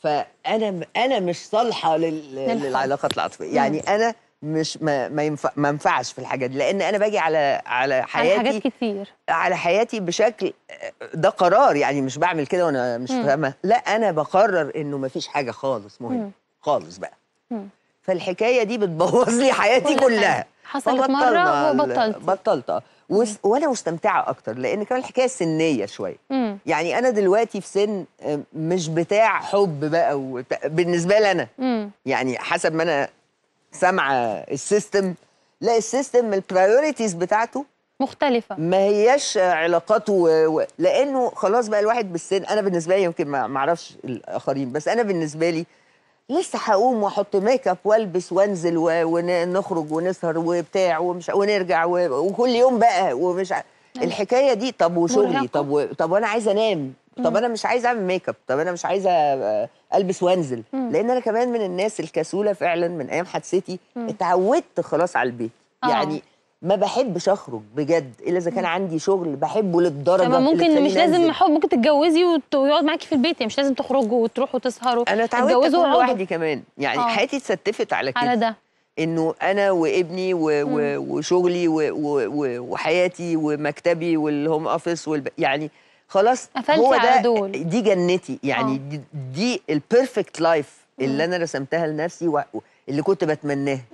فانا انا مش صالحه لل... للعلاقات العاطفيه يعني انا مش ما ما, ينفع ما ينفعش في الحاجات دي لان انا باجي على على حياتي على حاجات كتير على حياتي بشكل ده قرار يعني مش بعمل كده وانا مش فاهمه لا انا بقرر انه ما فيش حاجه خالص مهمه خالص بقى مم. فالحكايه دي بتبوظ لي حياتي كل كلها حصلت مره وبطلت بطلت وانا مستمتعه اكتر لان كمان الحكايه سنيه شويه يعني انا دلوقتي في سن آه، مش بتاع حب بقى وبتاع بالنسبه لي انا يعني حسب ما انا سامعه السيستم لا السيستم البرايورتيز بتاعته مختلفة ما هياش علاقاته و... لأنه خلاص بقى الواحد بالسن أنا بالنسبة لي يمكن ما أعرفش الآخرين بس أنا بالنسبة لي لسه هقوم واحط ميك اب والبس وانزل ونخرج ونسهر وبتاع ومش ونرجع و... وكل يوم بقى ومش أيوة. الحكايه دي طب وشغلي طب و... طب وانا عايزه انام طب انا مش عايزه اعمل ميك اب طب انا مش عايزه آه، البس وانزل لان انا كمان من الناس الكسوله فعلا من ايام حادثتي اتعودت خلاص على البيت آه. يعني ما بحبش اخرج بجد الا اذا كان عندي شغل بحبه للدرجه طب ممكن مش لازم حب ممكن تتجوزي ويقعد معاكي في البيت يعني مش لازم تخرجوا وتروحوا تسهروا انا اتعودت لوحدي كمان يعني أوه. حياتي اتستفت على كده على ده انه انا وابني و و وشغلي و و وحياتي ومكتبي والهوم اوفيس والب... يعني خلاص هو ده دول. دي جنتي يعني أوه. دي, دي البيرفكت لايف اللي انا رسمتها لنفسي و... اللي كنت بتمناها